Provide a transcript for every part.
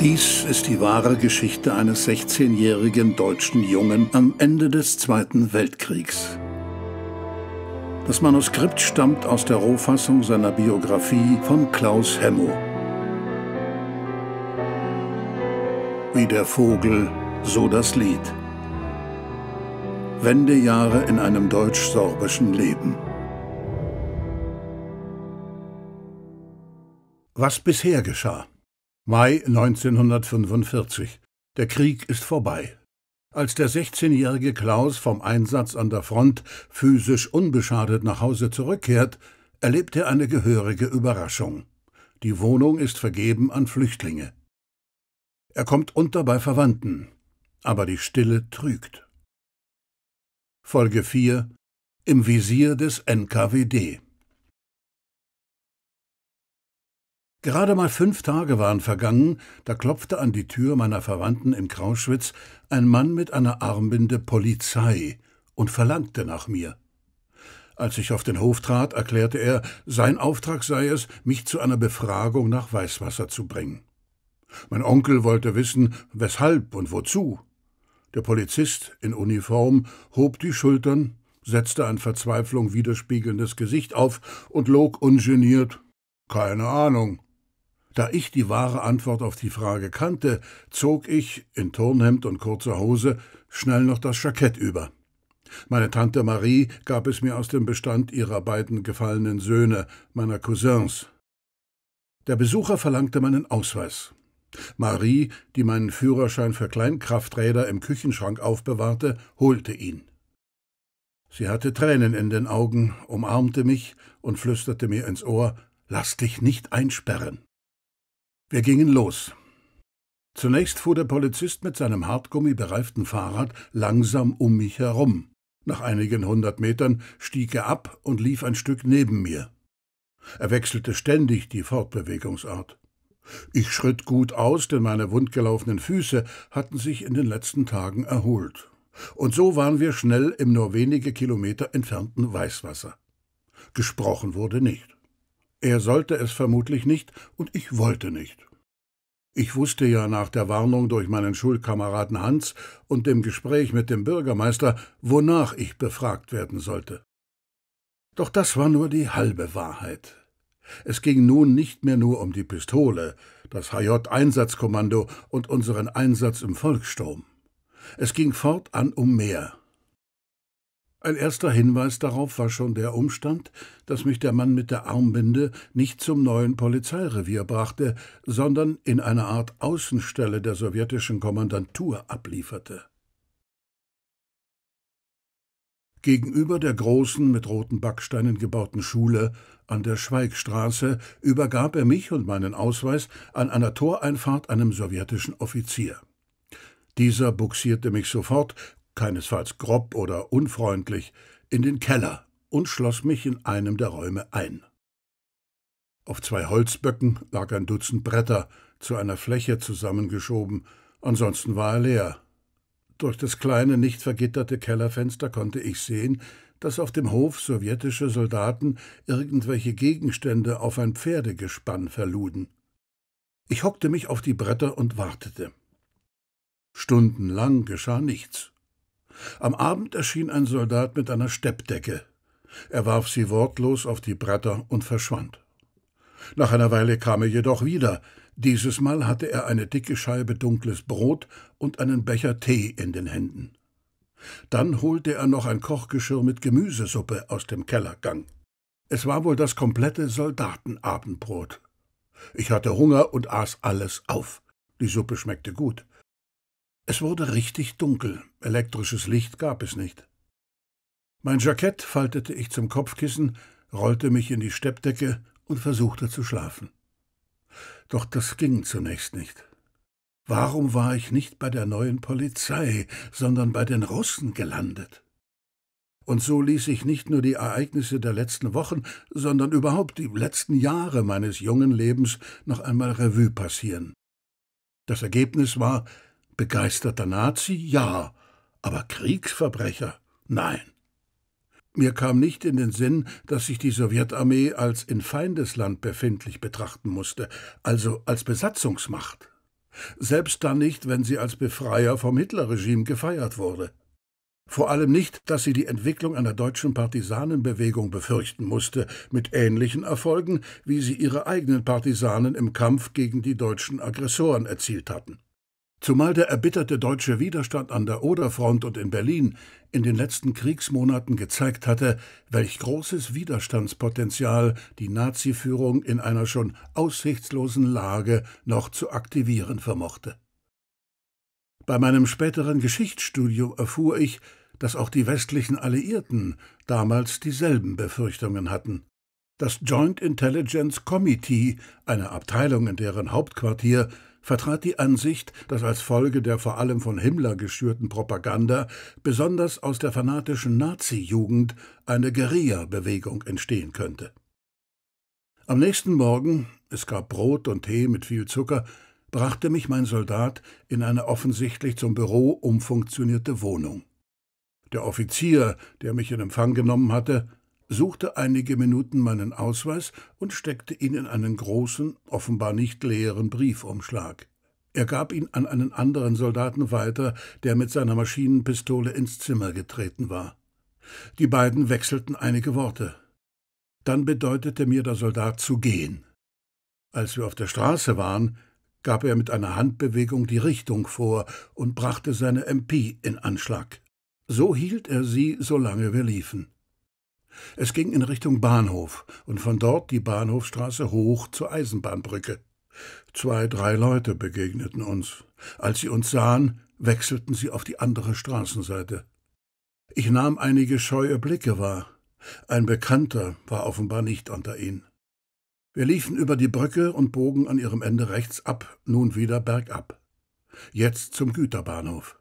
Dies ist die wahre Geschichte eines 16-jährigen deutschen Jungen am Ende des Zweiten Weltkriegs. Das Manuskript stammt aus der Rohfassung seiner Biografie von Klaus Hemmo. Wie der Vogel, so das Lied. Wendejahre in einem deutsch-sorbischen Leben. Was bisher geschah? Mai 1945. Der Krieg ist vorbei. Als der 16-jährige Klaus vom Einsatz an der Front physisch unbeschadet nach Hause zurückkehrt, erlebt er eine gehörige Überraschung. Die Wohnung ist vergeben an Flüchtlinge. Er kommt unter bei Verwandten, aber die Stille trügt. Folge 4 Im Visier des NKWD Gerade mal fünf Tage waren vergangen, da klopfte an die Tür meiner Verwandten in Krauschwitz ein Mann mit einer Armbinde Polizei und verlangte nach mir. Als ich auf den Hof trat, erklärte er, sein Auftrag sei es, mich zu einer Befragung nach Weißwasser zu bringen. Mein Onkel wollte wissen, weshalb und wozu. Der Polizist in Uniform hob die Schultern, setzte ein Verzweiflung widerspiegelndes Gesicht auf und log ungeniert Keine Ahnung. Da ich die wahre Antwort auf die Frage kannte, zog ich, in Turnhemd und kurzer Hose, schnell noch das Jackett über. Meine Tante Marie gab es mir aus dem Bestand ihrer beiden gefallenen Söhne, meiner Cousins. Der Besucher verlangte meinen Ausweis. Marie, die meinen Führerschein für Kleinkrafträder im Küchenschrank aufbewahrte, holte ihn. Sie hatte Tränen in den Augen, umarmte mich und flüsterte mir ins Ohr Lass dich nicht einsperren. Wir gingen los. Zunächst fuhr der Polizist mit seinem hartgummibereiften Fahrrad langsam um mich herum. Nach einigen hundert Metern stieg er ab und lief ein Stück neben mir. Er wechselte ständig die Fortbewegungsart. Ich schritt gut aus, denn meine wundgelaufenen Füße hatten sich in den letzten Tagen erholt. Und so waren wir schnell im nur wenige Kilometer entfernten Weißwasser. Gesprochen wurde nicht. Er sollte es vermutlich nicht und ich wollte nicht. Ich wusste ja nach der Warnung durch meinen Schulkameraden Hans und dem Gespräch mit dem Bürgermeister, wonach ich befragt werden sollte. Doch das war nur die halbe Wahrheit. Es ging nun nicht mehr nur um die Pistole, das HJ-Einsatzkommando und unseren Einsatz im Volkssturm. Es ging fortan um mehr. Ein erster Hinweis darauf war schon der Umstand, dass mich der Mann mit der Armbinde nicht zum neuen Polizeirevier brachte, sondern in einer Art Außenstelle der sowjetischen Kommandantur ablieferte. Gegenüber der großen, mit roten Backsteinen gebauten Schule an der Schweigstraße übergab er mich und meinen Ausweis an einer Toreinfahrt einem sowjetischen Offizier. Dieser buxierte mich sofort, keinesfalls grob oder unfreundlich, in den Keller und schloss mich in einem der Räume ein. Auf zwei Holzböcken lag ein Dutzend Bretter, zu einer Fläche zusammengeschoben, ansonsten war er leer. Durch das kleine, nicht vergitterte Kellerfenster konnte ich sehen, dass auf dem Hof sowjetische Soldaten irgendwelche Gegenstände auf ein Pferdegespann verluden. Ich hockte mich auf die Bretter und wartete. Stundenlang geschah nichts. Am Abend erschien ein Soldat mit einer Steppdecke. Er warf sie wortlos auf die Bretter und verschwand. Nach einer Weile kam er jedoch wieder. Dieses Mal hatte er eine dicke Scheibe dunkles Brot und einen Becher Tee in den Händen. Dann holte er noch ein Kochgeschirr mit Gemüsesuppe aus dem Kellergang. Es war wohl das komplette Soldatenabendbrot. Ich hatte Hunger und aß alles auf. Die Suppe schmeckte gut. Es wurde richtig dunkel, elektrisches Licht gab es nicht. Mein Jackett faltete ich zum Kopfkissen, rollte mich in die Steppdecke und versuchte zu schlafen. Doch das ging zunächst nicht. Warum war ich nicht bei der neuen Polizei, sondern bei den Russen gelandet? Und so ließ ich nicht nur die Ereignisse der letzten Wochen, sondern überhaupt die letzten Jahre meines jungen Lebens noch einmal Revue passieren. Das Ergebnis war begeisterter Nazi, ja, aber Kriegsverbrecher, nein. Mir kam nicht in den Sinn, dass ich die Sowjetarmee als in Feindesland befindlich betrachten musste, also als Besatzungsmacht. Selbst dann nicht, wenn sie als Befreier vom Hitlerregime gefeiert wurde. Vor allem nicht, dass sie die Entwicklung einer deutschen Partisanenbewegung befürchten musste, mit ähnlichen Erfolgen, wie sie ihre eigenen Partisanen im Kampf gegen die deutschen Aggressoren erzielt hatten. Zumal der erbitterte deutsche Widerstand an der Oderfront und in Berlin in den letzten Kriegsmonaten gezeigt hatte, welch großes Widerstandspotenzial die Naziführung in einer schon aussichtslosen Lage noch zu aktivieren vermochte. Bei meinem späteren Geschichtsstudium erfuhr ich, dass auch die westlichen Alliierten damals dieselben Befürchtungen hatten. Das Joint Intelligence Committee, eine Abteilung, in deren Hauptquartier vertrat die Ansicht, dass als Folge der vor allem von Himmler geschürten Propaganda besonders aus der fanatischen Nazi-Jugend eine Guerilla-Bewegung entstehen könnte. Am nächsten Morgen, es gab Brot und Tee mit viel Zucker, brachte mich mein Soldat in eine offensichtlich zum Büro umfunktionierte Wohnung. Der Offizier, der mich in Empfang genommen hatte, suchte einige Minuten meinen Ausweis und steckte ihn in einen großen, offenbar nicht leeren Briefumschlag. Er gab ihn an einen anderen Soldaten weiter, der mit seiner Maschinenpistole ins Zimmer getreten war. Die beiden wechselten einige Worte. Dann bedeutete mir der Soldat zu gehen. Als wir auf der Straße waren, gab er mit einer Handbewegung die Richtung vor und brachte seine MP in Anschlag. So hielt er sie, solange wir liefen. Es ging in Richtung Bahnhof und von dort die Bahnhofstraße hoch zur Eisenbahnbrücke. Zwei, drei Leute begegneten uns. Als sie uns sahen, wechselten sie auf die andere Straßenseite. Ich nahm einige scheue Blicke wahr. Ein Bekannter war offenbar nicht unter ihnen. Wir liefen über die Brücke und bogen an ihrem Ende rechts ab, nun wieder bergab. Jetzt zum Güterbahnhof.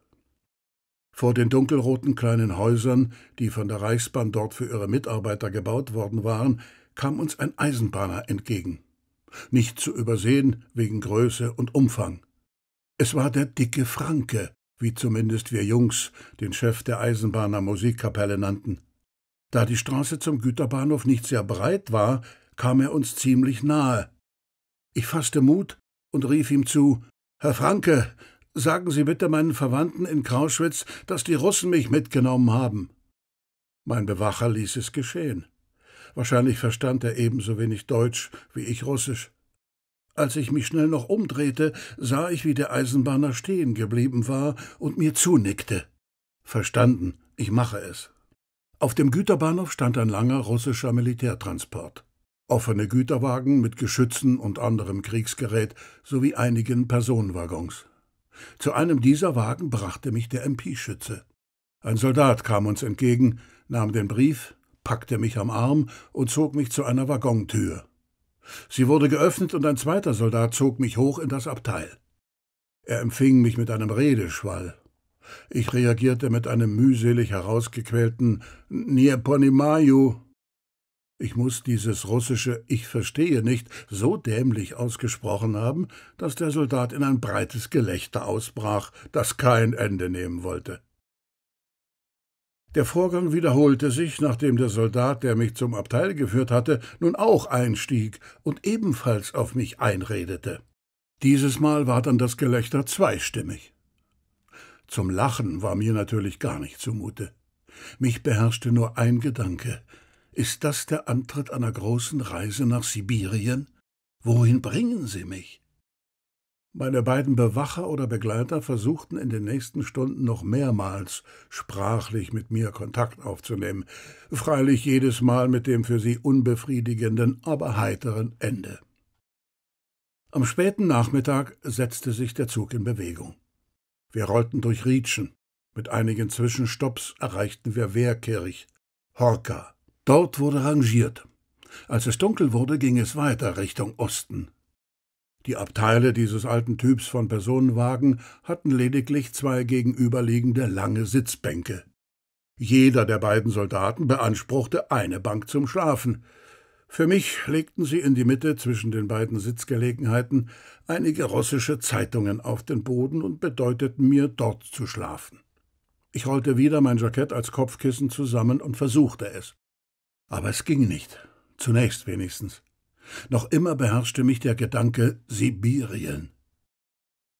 Vor den dunkelroten kleinen Häusern, die von der Reichsbahn dort für ihre Mitarbeiter gebaut worden waren, kam uns ein Eisenbahner entgegen. Nicht zu übersehen wegen Größe und Umfang. Es war der dicke Franke, wie zumindest wir Jungs den Chef der Eisenbahner Musikkapelle nannten. Da die Straße zum Güterbahnhof nicht sehr breit war, kam er uns ziemlich nahe. Ich fasste Mut und rief ihm zu Herr Franke, Sagen Sie bitte meinen Verwandten in Krauschwitz, dass die Russen mich mitgenommen haben. Mein Bewacher ließ es geschehen. Wahrscheinlich verstand er ebenso wenig Deutsch wie ich Russisch. Als ich mich schnell noch umdrehte, sah ich, wie der Eisenbahner stehen geblieben war und mir zunickte. Verstanden, ich mache es. Auf dem Güterbahnhof stand ein langer russischer Militärtransport. Offene Güterwagen mit Geschützen und anderem Kriegsgerät sowie einigen Personenwaggons. Zu einem dieser Wagen brachte mich der MP-Schütze. Ein Soldat kam uns entgegen, nahm den Brief, packte mich am Arm und zog mich zu einer Waggontür. Sie wurde geöffnet und ein zweiter Soldat zog mich hoch in das Abteil. Er empfing mich mit einem Redeschwall. Ich reagierte mit einem mühselig herausgequälten Nieponimayu ich muss dieses russische Ich verstehe nicht so dämlich ausgesprochen haben, dass der Soldat in ein breites Gelächter ausbrach, das kein Ende nehmen wollte. Der Vorgang wiederholte sich, nachdem der Soldat, der mich zum Abteil geführt hatte, nun auch einstieg und ebenfalls auf mich einredete. Dieses Mal war dann das Gelächter zweistimmig. Zum Lachen war mir natürlich gar nicht zumute. Mich beherrschte nur ein Gedanke, ist das der Antritt einer großen Reise nach Sibirien? Wohin bringen Sie mich? Meine beiden Bewacher oder Begleiter versuchten in den nächsten Stunden noch mehrmals sprachlich mit mir Kontakt aufzunehmen, freilich jedes Mal mit dem für sie unbefriedigenden, aber heiteren Ende. Am späten Nachmittag setzte sich der Zug in Bewegung. Wir rollten durch Rietschen. Mit einigen Zwischenstopps erreichten wir Wehrkirch, Horka, Dort wurde rangiert. Als es dunkel wurde, ging es weiter Richtung Osten. Die Abteile dieses alten Typs von Personenwagen hatten lediglich zwei gegenüberliegende lange Sitzbänke. Jeder der beiden Soldaten beanspruchte eine Bank zum Schlafen. Für mich legten sie in die Mitte zwischen den beiden Sitzgelegenheiten einige russische Zeitungen auf den Boden und bedeuteten mir, dort zu schlafen. Ich rollte wieder mein Jackett als Kopfkissen zusammen und versuchte es. Aber es ging nicht, zunächst wenigstens. Noch immer beherrschte mich der Gedanke Sibirien.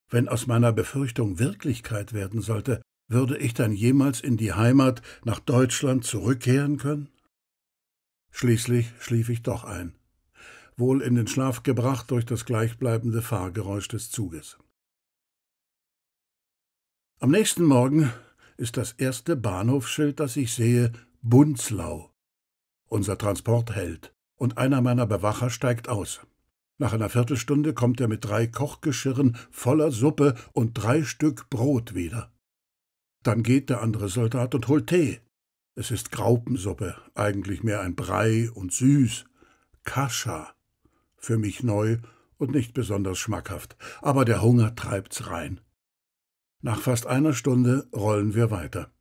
Wenn aus meiner Befürchtung Wirklichkeit werden sollte, würde ich dann jemals in die Heimat nach Deutschland zurückkehren können? Schließlich schlief ich doch ein, wohl in den Schlaf gebracht durch das gleichbleibende Fahrgeräusch des Zuges. Am nächsten Morgen ist das erste Bahnhofsschild, das ich sehe, Bunzlau unser Transport hält und einer meiner Bewacher steigt aus. Nach einer Viertelstunde kommt er mit drei Kochgeschirren voller Suppe und drei Stück Brot wieder. Dann geht der andere Soldat und holt Tee. Es ist Graupensuppe, eigentlich mehr ein Brei und süß. Kascha. Für mich neu und nicht besonders schmackhaft, aber der Hunger treibt's rein. Nach fast einer Stunde rollen wir weiter.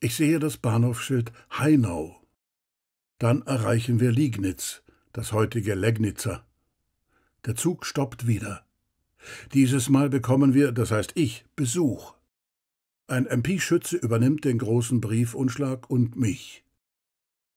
Ich sehe das Bahnhofsschild Hainau dann erreichen wir Liegnitz, das heutige Legnitzer. Der Zug stoppt wieder. Dieses Mal bekommen wir, das heißt ich, Besuch. Ein MP-Schütze übernimmt den großen Briefunschlag und mich.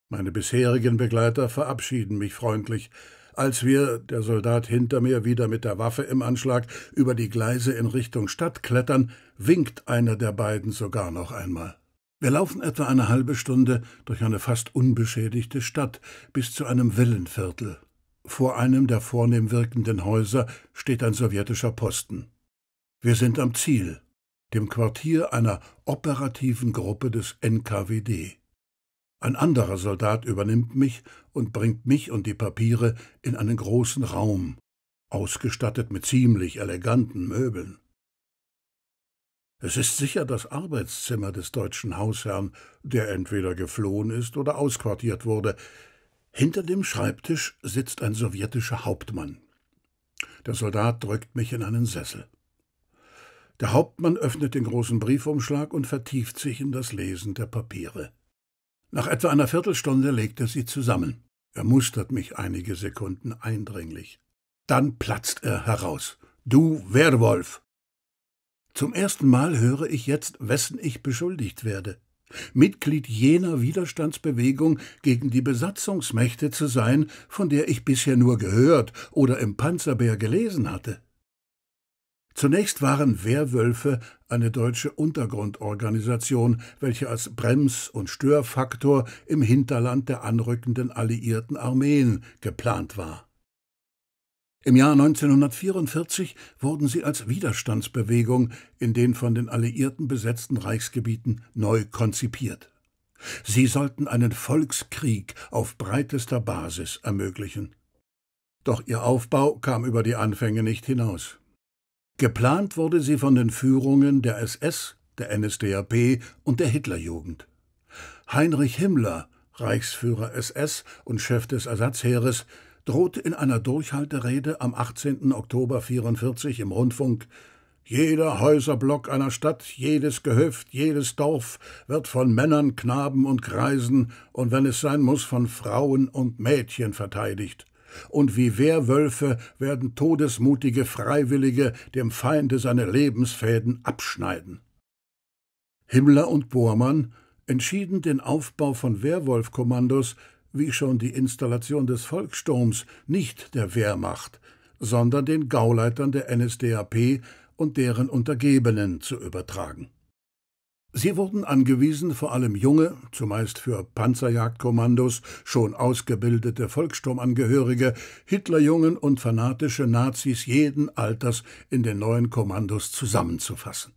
Meine bisherigen Begleiter verabschieden mich freundlich, als wir, der Soldat hinter mir wieder mit der Waffe im Anschlag, über die Gleise in Richtung Stadt klettern, winkt einer der beiden sogar noch einmal. Wir laufen etwa eine halbe Stunde durch eine fast unbeschädigte Stadt bis zu einem Villenviertel. Vor einem der vornehm wirkenden Häuser steht ein sowjetischer Posten. Wir sind am Ziel, dem Quartier einer operativen Gruppe des NKWD. Ein anderer Soldat übernimmt mich und bringt mich und die Papiere in einen großen Raum, ausgestattet mit ziemlich eleganten Möbeln. Es ist sicher das Arbeitszimmer des deutschen Hausherrn, der entweder geflohen ist oder ausquartiert wurde. Hinter dem Schreibtisch sitzt ein sowjetischer Hauptmann. Der Soldat drückt mich in einen Sessel. Der Hauptmann öffnet den großen Briefumschlag und vertieft sich in das Lesen der Papiere. Nach etwa einer Viertelstunde legt er sie zusammen. Er mustert mich einige Sekunden eindringlich. Dann platzt er heraus. Du Werwolf! Zum ersten Mal höre ich jetzt, wessen ich beschuldigt werde. Mitglied jener Widerstandsbewegung gegen die Besatzungsmächte zu sein, von der ich bisher nur gehört oder im Panzerbär gelesen hatte. Zunächst waren Wehrwölfe eine deutsche Untergrundorganisation, welche als Brems- und Störfaktor im Hinterland der anrückenden alliierten Armeen geplant war. Im Jahr 1944 wurden sie als Widerstandsbewegung in den von den Alliierten besetzten Reichsgebieten neu konzipiert. Sie sollten einen Volkskrieg auf breitester Basis ermöglichen. Doch ihr Aufbau kam über die Anfänge nicht hinaus. Geplant wurde sie von den Führungen der SS, der NSDAP und der Hitlerjugend. Heinrich Himmler, Reichsführer SS und Chef des Ersatzheeres, drohte in einer Durchhalterede am 18. Oktober 1944 im Rundfunk jeder Häuserblock einer Stadt, jedes Gehöft, jedes Dorf wird von Männern, Knaben und Greisen und wenn es sein muss, von Frauen und Mädchen verteidigt. Und wie Wehrwölfe werden todesmutige Freiwillige dem Feinde seine Lebensfäden abschneiden. Himmler und Bormann entschieden den Aufbau von Wehrwolfkommandos wie schon die Installation des Volkssturms, nicht der Wehrmacht, sondern den Gauleitern der NSDAP und deren Untergebenen zu übertragen. Sie wurden angewiesen, vor allem junge, zumeist für Panzerjagdkommandos schon ausgebildete Volkssturmangehörige, Hitlerjungen und fanatische Nazis jeden Alters in den neuen Kommandos zusammenzufassen.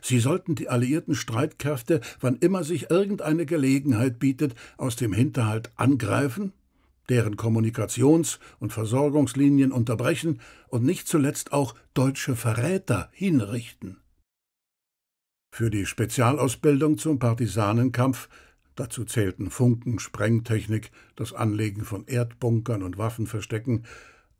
Sie sollten die alliierten Streitkräfte, wann immer sich irgendeine Gelegenheit bietet, aus dem Hinterhalt angreifen, deren Kommunikations- und Versorgungslinien unterbrechen und nicht zuletzt auch deutsche Verräter hinrichten. Für die Spezialausbildung zum Partisanenkampf, dazu zählten Funken, Sprengtechnik, das Anlegen von Erdbunkern und Waffenverstecken,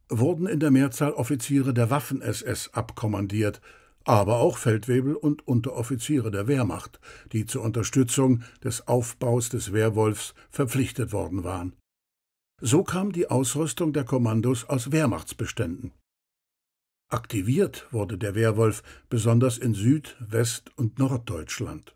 wurden in der Mehrzahl Offiziere der Waffen-SS abkommandiert – aber auch Feldwebel und Unteroffiziere der Wehrmacht, die zur Unterstützung des Aufbaus des Wehrwolfs verpflichtet worden waren. So kam die Ausrüstung der Kommandos aus Wehrmachtsbeständen. Aktiviert wurde der Wehrwolf besonders in Süd-, West- und Norddeutschland.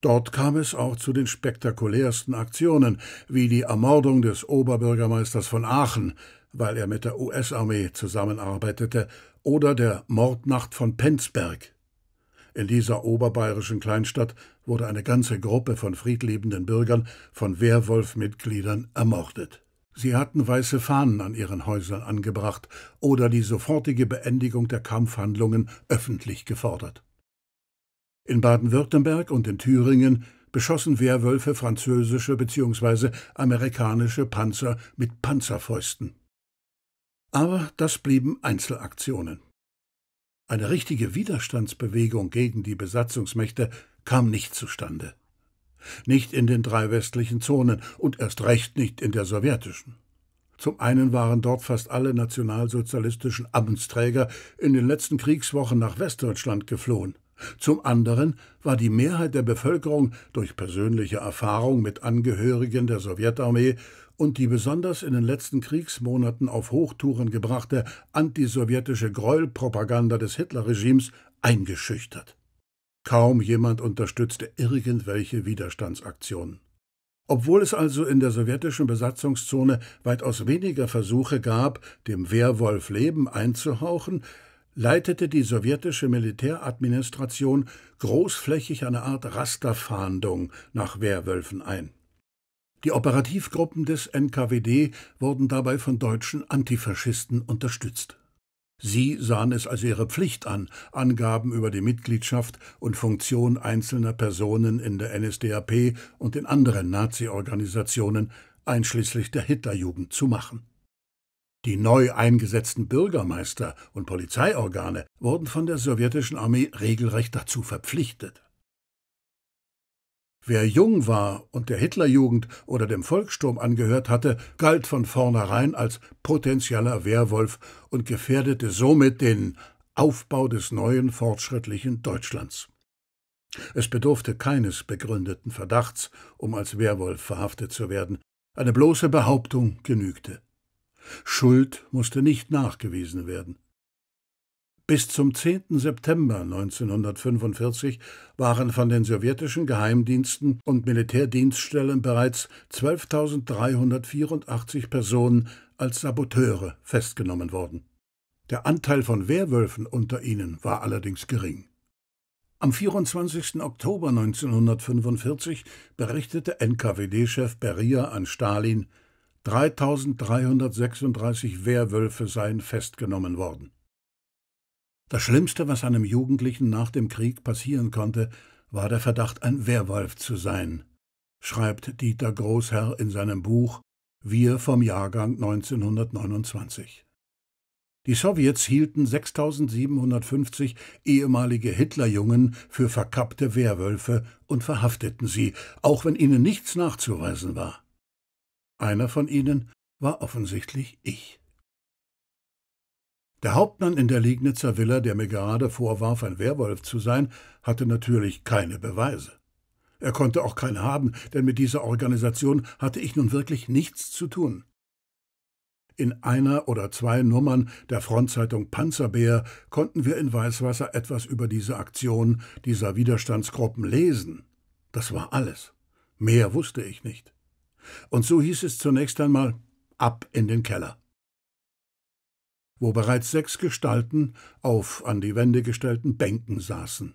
Dort kam es auch zu den spektakulärsten Aktionen, wie die Ermordung des Oberbürgermeisters von Aachen, weil er mit der US-Armee zusammenarbeitete, oder der Mordnacht von Penzberg. In dieser oberbayerischen Kleinstadt wurde eine ganze Gruppe von friedliebenden Bürgern von Wehrwolf-Mitgliedern ermordet. Sie hatten weiße Fahnen an ihren Häusern angebracht oder die sofortige Beendigung der Kampfhandlungen öffentlich gefordert. In Baden-Württemberg und in Thüringen beschossen Wehrwölfe französische bzw. amerikanische Panzer mit Panzerfäusten. Aber das blieben Einzelaktionen. Eine richtige Widerstandsbewegung gegen die Besatzungsmächte kam nicht zustande. Nicht in den drei westlichen Zonen und erst recht nicht in der sowjetischen. Zum einen waren dort fast alle nationalsozialistischen Amtsträger in den letzten Kriegswochen nach Westdeutschland geflohen. Zum anderen war die Mehrheit der Bevölkerung durch persönliche Erfahrung mit Angehörigen der Sowjetarmee und die besonders in den letzten Kriegsmonaten auf Hochtouren gebrachte antisowjetische Gräuelpropaganda des Hitlerregimes eingeschüchtert. Kaum jemand unterstützte irgendwelche Widerstandsaktionen. Obwohl es also in der sowjetischen Besatzungszone weitaus weniger Versuche gab, dem Wehrwolf Leben einzuhauchen, leitete die sowjetische Militäradministration großflächig eine Art Rasterfahndung nach Wehrwölfen ein. Die Operativgruppen des NKWD wurden dabei von deutschen Antifaschisten unterstützt. Sie sahen es als ihre Pflicht an, Angaben über die Mitgliedschaft und Funktion einzelner Personen in der NSDAP und in anderen Nazi-Organisationen, einschließlich der Hitlerjugend, zu machen. Die neu eingesetzten Bürgermeister und Polizeiorgane wurden von der sowjetischen Armee regelrecht dazu verpflichtet. Wer jung war und der Hitlerjugend oder dem Volkssturm angehört hatte, galt von vornherein als potenzieller Wehrwolf und gefährdete somit den Aufbau des neuen fortschrittlichen Deutschlands. Es bedurfte keines begründeten Verdachts, um als Wehrwolf verhaftet zu werden. Eine bloße Behauptung genügte. Schuld musste nicht nachgewiesen werden. Bis zum 10. September 1945 waren von den sowjetischen Geheimdiensten und Militärdienststellen bereits 12.384 Personen als Saboteure festgenommen worden. Der Anteil von Wehrwölfen unter ihnen war allerdings gering. Am 24. Oktober 1945 berichtete NKWD-Chef Beria an Stalin, 3.336 Wehrwölfe seien festgenommen worden. Das Schlimmste, was einem Jugendlichen nach dem Krieg passieren konnte, war der Verdacht, ein Werwolf zu sein, schreibt Dieter Großherr in seinem Buch Wir vom Jahrgang 1929. Die Sowjets hielten 6750 ehemalige Hitlerjungen für verkappte Wehrwölfe und verhafteten sie, auch wenn ihnen nichts nachzuweisen war. Einer von ihnen war offensichtlich ich. Der Hauptmann in der Liegnitzer Villa, der mir gerade vorwarf, ein Werwolf zu sein, hatte natürlich keine Beweise. Er konnte auch keine haben, denn mit dieser Organisation hatte ich nun wirklich nichts zu tun. In einer oder zwei Nummern der Frontzeitung Panzerbär konnten wir in Weißwasser etwas über diese Aktion dieser Widerstandsgruppen lesen. Das war alles. Mehr wusste ich nicht. Und so hieß es zunächst einmal ab in den Keller wo bereits sechs Gestalten auf an die Wände gestellten Bänken saßen.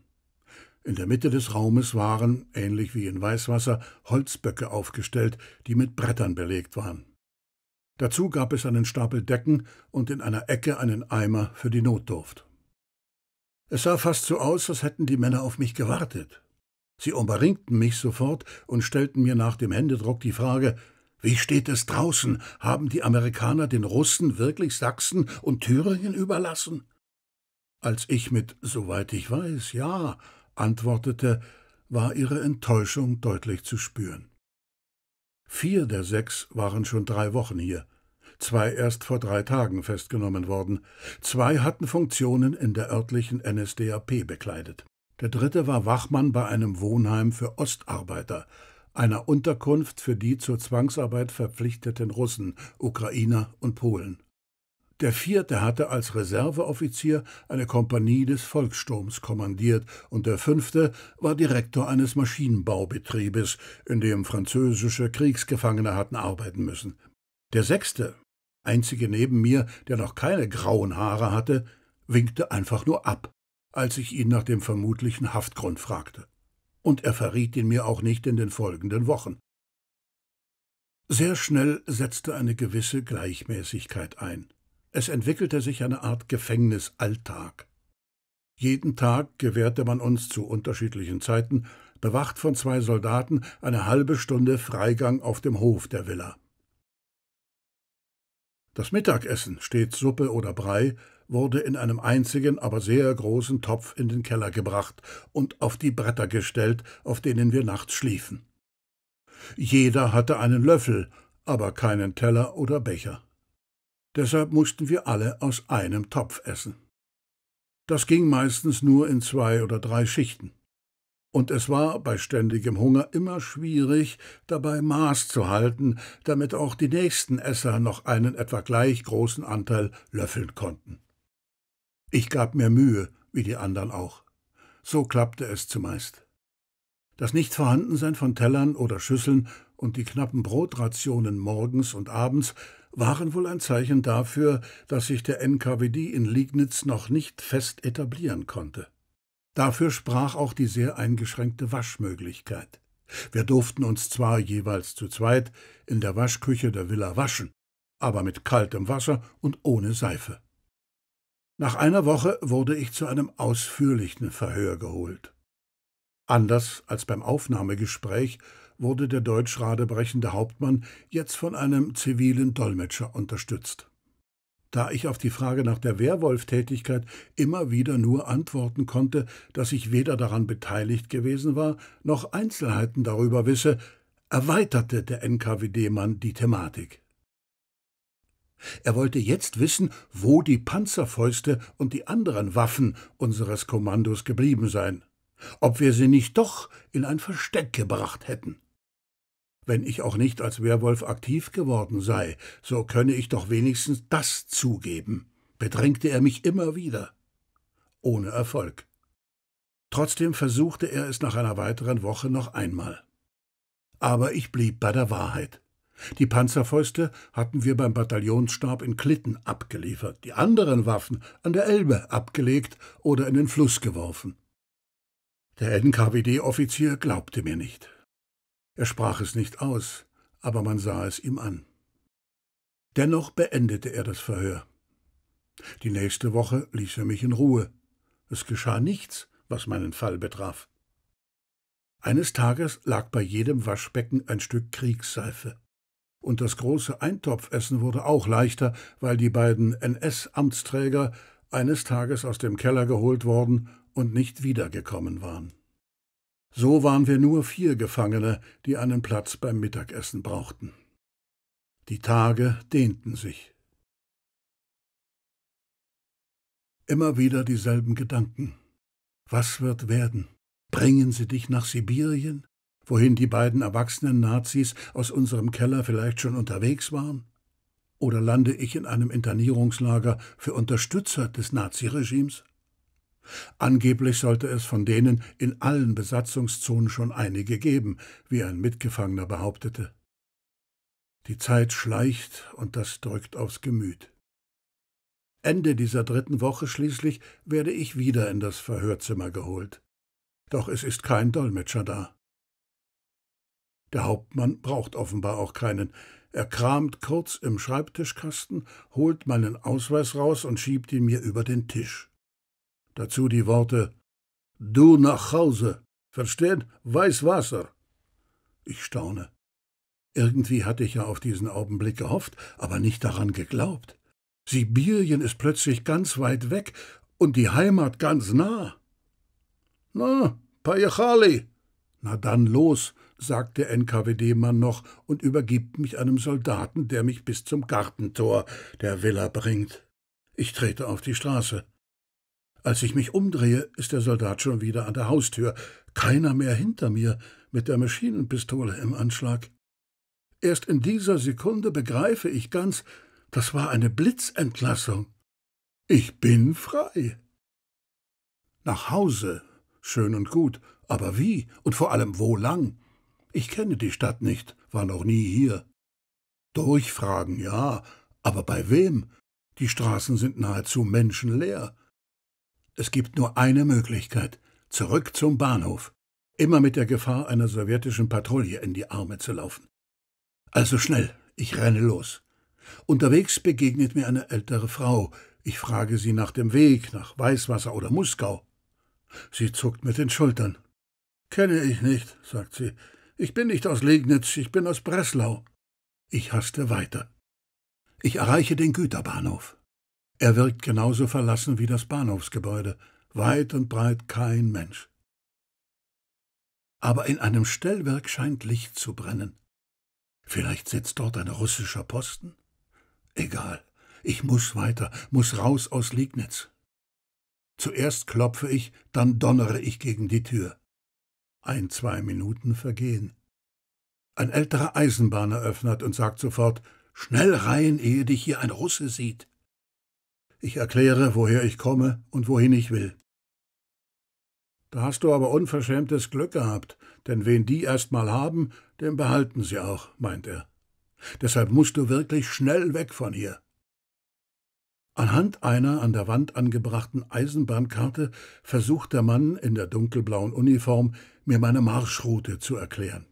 In der Mitte des Raumes waren, ähnlich wie in Weißwasser, Holzböcke aufgestellt, die mit Brettern belegt waren. Dazu gab es einen Stapel Decken und in einer Ecke einen Eimer für die Notdurft. Es sah fast so aus, als hätten die Männer auf mich gewartet. Sie umringten mich sofort und stellten mir nach dem Händedruck die Frage, wie steht es draußen? Haben die Amerikaner den Russen wirklich Sachsen und Thüringen überlassen? Als ich mit soweit ich weiß, ja, antwortete, war ihre Enttäuschung deutlich zu spüren. Vier der sechs waren schon drei Wochen hier, zwei erst vor drei Tagen festgenommen worden, zwei hatten Funktionen in der örtlichen NSDAP bekleidet. Der dritte war Wachmann bei einem Wohnheim für Ostarbeiter, einer Unterkunft für die zur Zwangsarbeit verpflichteten Russen, Ukrainer und Polen. Der vierte hatte als Reserveoffizier eine Kompanie des Volkssturms kommandiert und der fünfte war Direktor eines Maschinenbaubetriebes, in dem französische Kriegsgefangene hatten arbeiten müssen. Der sechste, einzige neben mir, der noch keine grauen Haare hatte, winkte einfach nur ab, als ich ihn nach dem vermutlichen Haftgrund fragte und er verriet ihn mir auch nicht in den folgenden Wochen. Sehr schnell setzte eine gewisse Gleichmäßigkeit ein. Es entwickelte sich eine Art Gefängnisalltag. Jeden Tag gewährte man uns zu unterschiedlichen Zeiten, bewacht von zwei Soldaten, eine halbe Stunde Freigang auf dem Hof der Villa. Das Mittagessen, stets Suppe oder Brei, wurde in einem einzigen, aber sehr großen Topf in den Keller gebracht und auf die Bretter gestellt, auf denen wir nachts schliefen. Jeder hatte einen Löffel, aber keinen Teller oder Becher. Deshalb mussten wir alle aus einem Topf essen. Das ging meistens nur in zwei oder drei Schichten. Und es war bei ständigem Hunger immer schwierig, dabei Maß zu halten, damit auch die nächsten Esser noch einen etwa gleich großen Anteil löffeln konnten. Ich gab mir Mühe, wie die anderen auch. So klappte es zumeist. Das Nichtvorhandensein von Tellern oder Schüsseln und die knappen Brotrationen morgens und abends waren wohl ein Zeichen dafür, dass sich der NKWD in Liegnitz noch nicht fest etablieren konnte. Dafür sprach auch die sehr eingeschränkte Waschmöglichkeit. Wir durften uns zwar jeweils zu zweit in der Waschküche der Villa waschen, aber mit kaltem Wasser und ohne Seife. Nach einer Woche wurde ich zu einem ausführlichen Verhör geholt. Anders als beim Aufnahmegespräch wurde der deutsch-radebrechende Hauptmann jetzt von einem zivilen Dolmetscher unterstützt. Da ich auf die Frage nach der Werwolftätigkeit immer wieder nur antworten konnte, dass ich weder daran beteiligt gewesen war, noch Einzelheiten darüber wisse, erweiterte der NKWD-Mann die Thematik. Er wollte jetzt wissen, wo die Panzerfäuste und die anderen Waffen unseres Kommandos geblieben seien, ob wir sie nicht doch in ein Versteck gebracht hätten. Wenn ich auch nicht als Werwolf aktiv geworden sei, so könne ich doch wenigstens das zugeben, bedrängte er mich immer wieder. Ohne Erfolg. Trotzdem versuchte er es nach einer weiteren Woche noch einmal. Aber ich blieb bei der Wahrheit. Die Panzerfäuste hatten wir beim Bataillonsstab in Klitten abgeliefert, die anderen Waffen an der Elbe abgelegt oder in den Fluss geworfen. Der NKWD-Offizier glaubte mir nicht. Er sprach es nicht aus, aber man sah es ihm an. Dennoch beendete er das Verhör. Die nächste Woche ließ er mich in Ruhe. Es geschah nichts, was meinen Fall betraf. Eines Tages lag bei jedem Waschbecken ein Stück Kriegsseife und das große Eintopfessen wurde auch leichter, weil die beiden NS-Amtsträger eines Tages aus dem Keller geholt worden und nicht wiedergekommen waren. So waren wir nur vier Gefangene, die einen Platz beim Mittagessen brauchten. Die Tage dehnten sich. Immer wieder dieselben Gedanken. Was wird werden? Bringen sie dich nach Sibirien? wohin die beiden erwachsenen Nazis aus unserem Keller vielleicht schon unterwegs waren? Oder lande ich in einem Internierungslager für Unterstützer des Naziregimes? Angeblich sollte es von denen in allen Besatzungszonen schon einige geben, wie ein Mitgefangener behauptete. Die Zeit schleicht und das drückt aufs Gemüt. Ende dieser dritten Woche schließlich werde ich wieder in das Verhörzimmer geholt. Doch es ist kein Dolmetscher da. Der Hauptmann braucht offenbar auch keinen. Er kramt kurz im Schreibtischkasten, holt meinen Ausweis raus und schiebt ihn mir über den Tisch. Dazu die Worte Du nach Hause. Verstehen? Weiß Wasser. Ich staune. Irgendwie hatte ich ja auf diesen Augenblick gehofft, aber nicht daran geglaubt. Sibirien ist plötzlich ganz weit weg und die Heimat ganz nah. Na, Pajachali! Na dann los, sagt der NKWD-Mann noch und übergibt mich einem Soldaten, der mich bis zum Gartentor der Villa bringt. Ich trete auf die Straße. Als ich mich umdrehe, ist der Soldat schon wieder an der Haustür, keiner mehr hinter mir, mit der Maschinenpistole im Anschlag. Erst in dieser Sekunde begreife ich ganz, das war eine Blitzentlassung. Ich bin frei. Nach Hause, schön und gut, aber wie und vor allem wo lang? Ich kenne die Stadt nicht, war noch nie hier. Durchfragen, ja, aber bei wem? Die Straßen sind nahezu menschenleer. Es gibt nur eine Möglichkeit. Zurück zum Bahnhof. Immer mit der Gefahr einer sowjetischen Patrouille in die Arme zu laufen. Also schnell, ich renne los. Unterwegs begegnet mir eine ältere Frau. Ich frage sie nach dem Weg, nach Weißwasser oder Muskau. Sie zuckt mit den Schultern. Kenne ich nicht, sagt sie. Ich bin nicht aus Legnitz, ich bin aus Breslau. Ich haste weiter. Ich erreiche den Güterbahnhof. Er wirkt genauso verlassen wie das Bahnhofsgebäude, weit und breit kein Mensch. Aber in einem Stellwerk scheint Licht zu brennen. Vielleicht sitzt dort ein russischer Posten? Egal, ich muss weiter, muss raus aus Liegnitz. Zuerst klopfe ich, dann donnere ich gegen die Tür. Ein, zwei Minuten vergehen. Ein älterer Eisenbahner öffnet und sagt sofort, schnell rein, ehe dich hier ein Russe sieht. Ich erkläre, woher ich komme und wohin ich will. Da hast du aber unverschämtes Glück gehabt, denn wen die erst mal haben, den behalten sie auch, meint er. Deshalb musst du wirklich schnell weg von hier. Anhand einer an der Wand angebrachten Eisenbahnkarte versucht der Mann in der dunkelblauen Uniform, mir meine Marschroute zu erklären.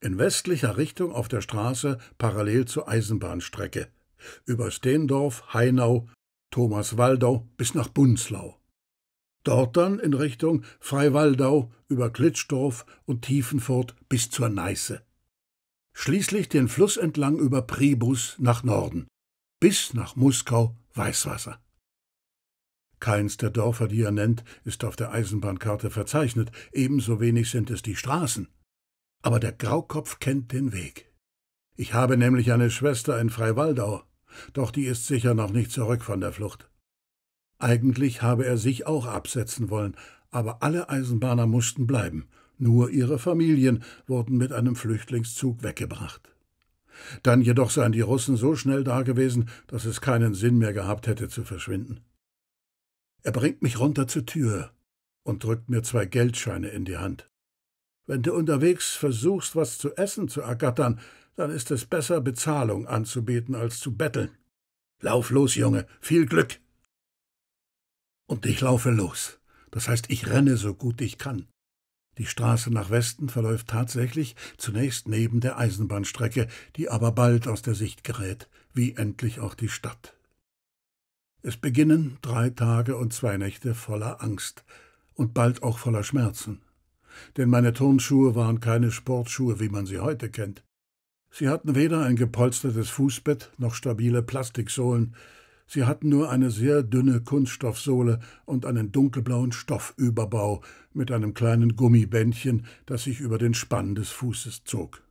In westlicher Richtung auf der Straße parallel zur Eisenbahnstrecke. Über Steendorf, Hainau, Thomaswaldau bis nach Bunzlau. Dort dann in Richtung Freiwaldau über Klitschdorf und Tiefenfurt bis zur Neiße. Schließlich den Fluss entlang über Pribus nach Norden bis nach Moskau Weißwasser. Keins der Dörfer, die er nennt, ist auf der Eisenbahnkarte verzeichnet, ebenso wenig sind es die Straßen. Aber der Graukopf kennt den Weg. Ich habe nämlich eine Schwester in Freiwaldau, doch die ist sicher noch nicht zurück von der Flucht. Eigentlich habe er sich auch absetzen wollen, aber alle Eisenbahner mussten bleiben, nur ihre Familien wurden mit einem Flüchtlingszug weggebracht. Dann jedoch seien die Russen so schnell dagewesen, dass es keinen Sinn mehr gehabt hätte zu verschwinden. Er bringt mich runter zur Tür und drückt mir zwei Geldscheine in die Hand. Wenn du unterwegs versuchst, was zu essen zu ergattern, dann ist es besser, Bezahlung anzubieten, als zu betteln. Lauf los, Junge, viel Glück! Und ich laufe los. Das heißt, ich renne so gut ich kann. Die Straße nach Westen verläuft tatsächlich zunächst neben der Eisenbahnstrecke, die aber bald aus der Sicht gerät, wie endlich auch die Stadt. Es beginnen drei Tage und zwei Nächte voller Angst und bald auch voller Schmerzen. Denn meine Turnschuhe waren keine Sportschuhe, wie man sie heute kennt. Sie hatten weder ein gepolstertes Fußbett noch stabile Plastiksohlen, Sie hatten nur eine sehr dünne Kunststoffsohle und einen dunkelblauen Stoffüberbau mit einem kleinen Gummibändchen, das sich über den Spann des Fußes zog.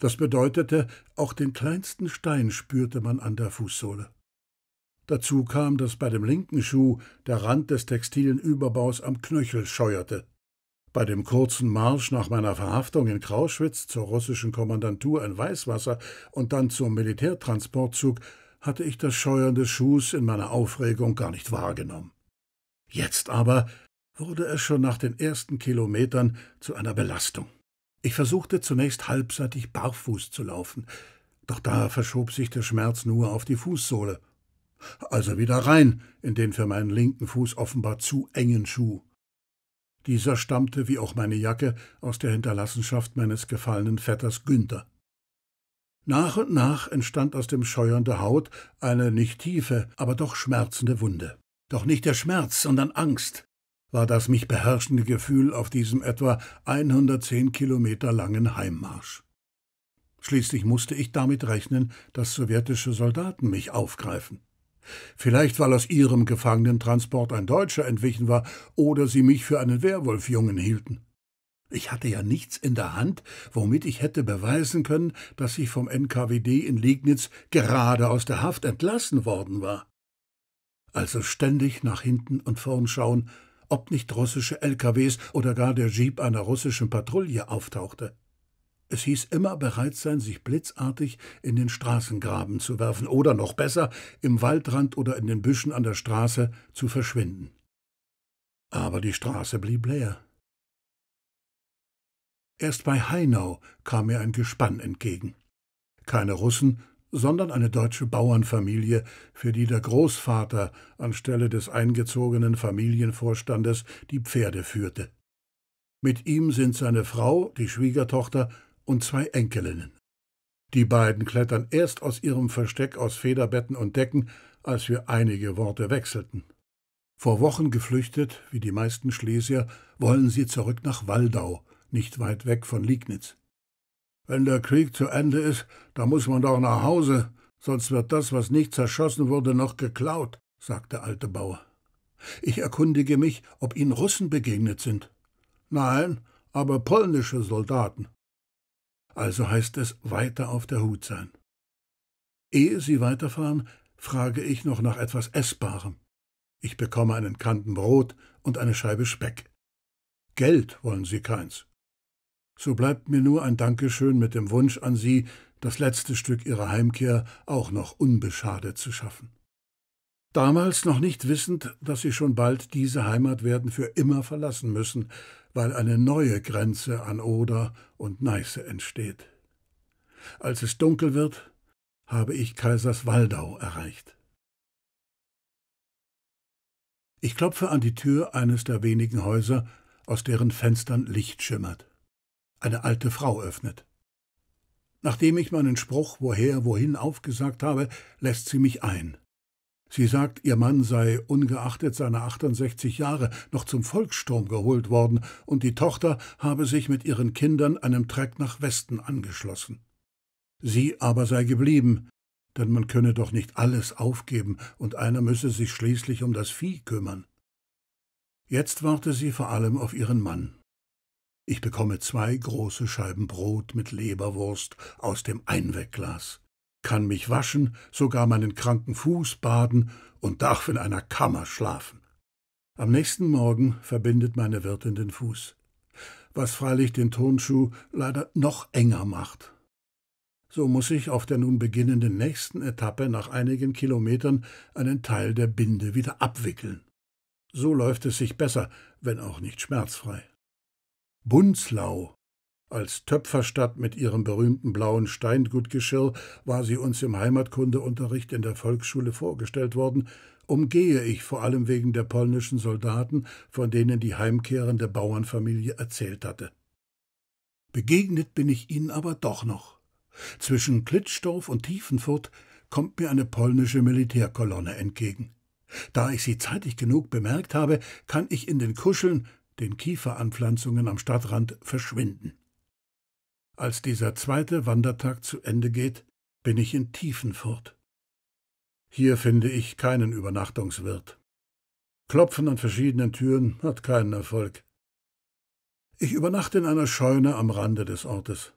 Das bedeutete, auch den kleinsten Stein spürte man an der Fußsohle. Dazu kam, dass bei dem linken Schuh der Rand des textilen Überbaus am Knöchel scheuerte. Bei dem kurzen Marsch nach meiner Verhaftung in Krauschwitz zur russischen Kommandantur in Weißwasser und dann zum Militärtransportzug hatte ich das Scheuern des Schuhs in meiner Aufregung gar nicht wahrgenommen. Jetzt aber wurde es schon nach den ersten Kilometern zu einer Belastung. Ich versuchte zunächst halbseitig barfuß zu laufen, doch da verschob sich der Schmerz nur auf die Fußsohle. Also wieder rein in den für meinen linken Fuß offenbar zu engen Schuh. Dieser stammte, wie auch meine Jacke, aus der Hinterlassenschaft meines gefallenen Vetters Günther. Nach und nach entstand aus dem Scheuern der Haut eine nicht tiefe, aber doch schmerzende Wunde. Doch nicht der Schmerz, sondern Angst war das mich beherrschende Gefühl auf diesem etwa 110 Kilometer langen Heimmarsch. Schließlich musste ich damit rechnen, dass sowjetische Soldaten mich aufgreifen. Vielleicht, weil aus ihrem Gefangenentransport ein Deutscher entwichen war oder sie mich für einen Werwolfjungen hielten. Ich hatte ja nichts in der Hand, womit ich hätte beweisen können, dass ich vom NKWD in Liegnitz gerade aus der Haft entlassen worden war. Also ständig nach hinten und vorn schauen, ob nicht russische LKWs oder gar der Jeep einer russischen Patrouille auftauchte. Es hieß immer bereit sein, sich blitzartig in den Straßengraben zu werfen oder noch besser im Waldrand oder in den Büschen an der Straße zu verschwinden. Aber die Straße blieb leer. Erst bei Hainau kam mir ein Gespann entgegen. Keine Russen, sondern eine deutsche Bauernfamilie, für die der Großvater anstelle des eingezogenen Familienvorstandes die Pferde führte. Mit ihm sind seine Frau, die Schwiegertochter und zwei Enkelinnen. Die beiden klettern erst aus ihrem Versteck aus Federbetten und Decken, als wir einige Worte wechselten. Vor Wochen geflüchtet, wie die meisten Schlesier, wollen sie zurück nach Waldau, nicht weit weg von Liegnitz. Wenn der Krieg zu Ende ist, da muss man doch nach Hause, sonst wird das, was nicht zerschossen wurde, noch geklaut, sagt der alte Bauer. Ich erkundige mich, ob Ihnen Russen begegnet sind. Nein, aber polnische Soldaten. Also heißt es weiter auf der Hut sein. Ehe Sie weiterfahren, frage ich noch nach etwas Essbarem. Ich bekomme einen Kanten Brot und eine Scheibe Speck. Geld wollen Sie keins. So bleibt mir nur ein Dankeschön mit dem Wunsch an Sie, das letzte Stück Ihrer Heimkehr auch noch unbeschadet zu schaffen. Damals noch nicht wissend, dass Sie schon bald diese Heimat werden für immer verlassen müssen, weil eine neue Grenze an Oder und Neiße entsteht. Als es dunkel wird, habe ich Kaiserswaldau erreicht. Ich klopfe an die Tür eines der wenigen Häuser, aus deren Fenstern Licht schimmert eine alte Frau öffnet. Nachdem ich meinen Spruch woher, wohin aufgesagt habe, lässt sie mich ein. Sie sagt, ihr Mann sei, ungeachtet seiner 68 Jahre, noch zum Volkssturm geholt worden und die Tochter habe sich mit ihren Kindern einem Treck nach Westen angeschlossen. Sie aber sei geblieben, denn man könne doch nicht alles aufgeben und einer müsse sich schließlich um das Vieh kümmern. Jetzt warte sie vor allem auf ihren Mann. Ich bekomme zwei große Scheiben Brot mit Leberwurst aus dem Einwegglas, kann mich waschen, sogar meinen kranken Fuß baden und darf in einer Kammer schlafen. Am nächsten Morgen verbindet meine Wirtin den Fuß, was freilich den Turnschuh leider noch enger macht. So muss ich auf der nun beginnenden nächsten Etappe nach einigen Kilometern einen Teil der Binde wieder abwickeln. So läuft es sich besser, wenn auch nicht schmerzfrei. Bunzlau. Als Töpferstadt mit ihrem berühmten blauen Steingutgeschirr war sie uns im Heimatkundeunterricht in der Volksschule vorgestellt worden, umgehe ich vor allem wegen der polnischen Soldaten, von denen die heimkehrende Bauernfamilie erzählt hatte. Begegnet bin ich ihnen aber doch noch. Zwischen Klitschdorf und Tiefenfurt kommt mir eine polnische Militärkolonne entgegen. Da ich sie zeitig genug bemerkt habe, kann ich in den Kuscheln den Kieferanpflanzungen am Stadtrand verschwinden. Als dieser zweite Wandertag zu Ende geht, bin ich in Tiefenfurt. Hier finde ich keinen Übernachtungswirt. Klopfen an verschiedenen Türen hat keinen Erfolg. Ich übernachte in einer Scheune am Rande des Ortes.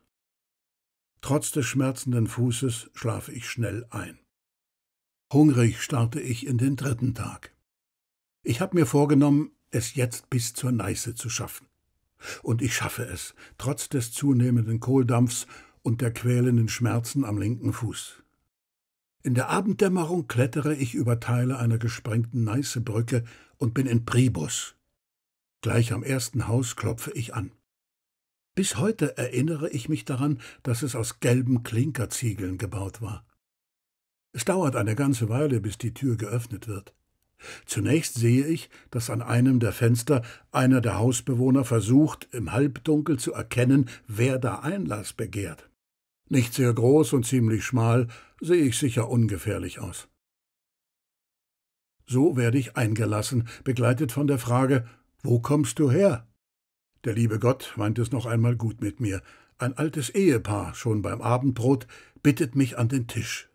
Trotz des schmerzenden Fußes schlafe ich schnell ein. Hungrig starte ich in den dritten Tag. Ich habe mir vorgenommen, es jetzt bis zur Neiße zu schaffen. Und ich schaffe es, trotz des zunehmenden Kohldampfs und der quälenden Schmerzen am linken Fuß. In der Abenddämmerung klettere ich über Teile einer gesprengten Neißebrücke und bin in Pribus. Gleich am ersten Haus klopfe ich an. Bis heute erinnere ich mich daran, dass es aus gelben Klinkerziegeln gebaut war. Es dauert eine ganze Weile, bis die Tür geöffnet wird. Zunächst sehe ich, dass an einem der Fenster einer der Hausbewohner versucht, im Halbdunkel zu erkennen, wer da Einlass begehrt. Nicht sehr groß und ziemlich schmal, sehe ich sicher ungefährlich aus. So werde ich eingelassen, begleitet von der Frage, wo kommst du her? Der liebe Gott meint es noch einmal gut mit mir. Ein altes Ehepaar, schon beim Abendbrot, bittet mich an den Tisch.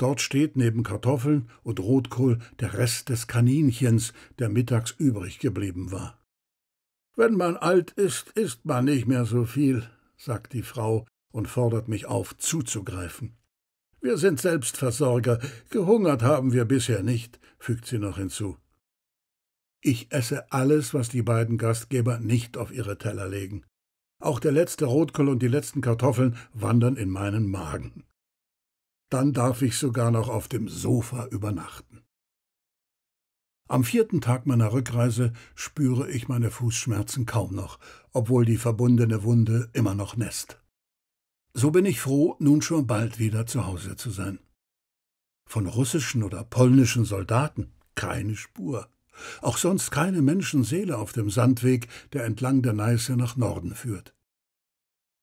Dort steht neben Kartoffeln und Rotkohl der Rest des Kaninchens, der mittags übrig geblieben war. Wenn man alt ist, isst man nicht mehr so viel, sagt die Frau und fordert mich auf, zuzugreifen. Wir sind Selbstversorger, gehungert haben wir bisher nicht, fügt sie noch hinzu. Ich esse alles, was die beiden Gastgeber nicht auf ihre Teller legen. Auch der letzte Rotkohl und die letzten Kartoffeln wandern in meinen Magen. Dann darf ich sogar noch auf dem Sofa übernachten. Am vierten Tag meiner Rückreise spüre ich meine Fußschmerzen kaum noch, obwohl die verbundene Wunde immer noch nässt. So bin ich froh, nun schon bald wieder zu Hause zu sein. Von russischen oder polnischen Soldaten keine Spur. Auch sonst keine Menschenseele auf dem Sandweg, der entlang der Neiße nach Norden führt.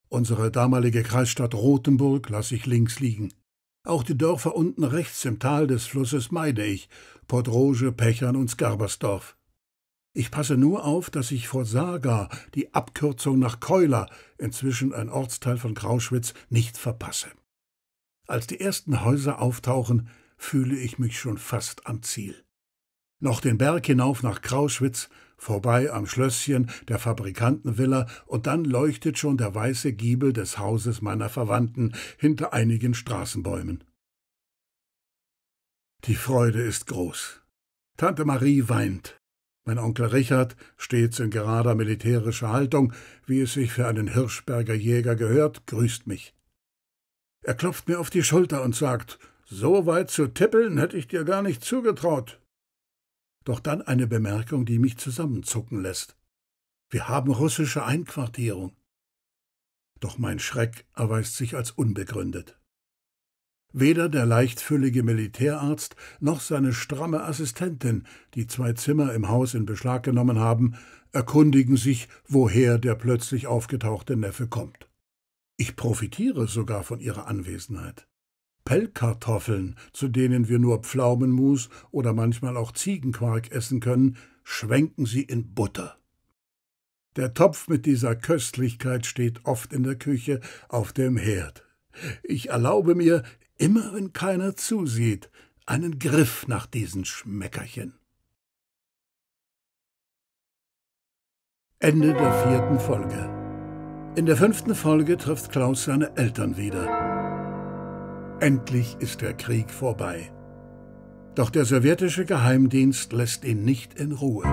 Unsere damalige Kreisstadt Rothenburg lasse ich links liegen. Auch die Dörfer unten rechts im Tal des Flusses meide ich, Portroge, Pechern und Skarbersdorf. Ich passe nur auf, dass ich vor Saga, die Abkürzung nach Keuler, inzwischen ein Ortsteil von Grauschwitz, nicht verpasse. Als die ersten Häuser auftauchen, fühle ich mich schon fast am Ziel. Noch den Berg hinauf nach Grauschwitz vorbei am Schlösschen der Fabrikantenvilla und dann leuchtet schon der weiße Giebel des Hauses meiner Verwandten hinter einigen Straßenbäumen. Die Freude ist groß. Tante Marie weint. Mein Onkel Richard, stets in gerader militärischer Haltung, wie es sich für einen Hirschberger Jäger gehört, grüßt mich. Er klopft mir auf die Schulter und sagt, so weit zu tippeln hätte ich dir gar nicht zugetraut doch dann eine Bemerkung, die mich zusammenzucken lässt. Wir haben russische Einquartierung. Doch mein Schreck erweist sich als unbegründet. Weder der leichtfüllige Militärarzt noch seine stramme Assistentin, die zwei Zimmer im Haus in Beschlag genommen haben, erkundigen sich, woher der plötzlich aufgetauchte Neffe kommt. Ich profitiere sogar von ihrer Anwesenheit. Pellkartoffeln, zu denen wir nur Pflaumenmus oder manchmal auch Ziegenquark essen können, schwenken sie in Butter. Der Topf mit dieser Köstlichkeit steht oft in der Küche auf dem Herd. Ich erlaube mir, immer wenn keiner zusieht, einen Griff nach diesen Schmeckerchen. Ende der vierten Folge. In der fünften Folge trifft Klaus seine Eltern wieder. Endlich ist der Krieg vorbei. Doch der sowjetische Geheimdienst lässt ihn nicht in Ruhe.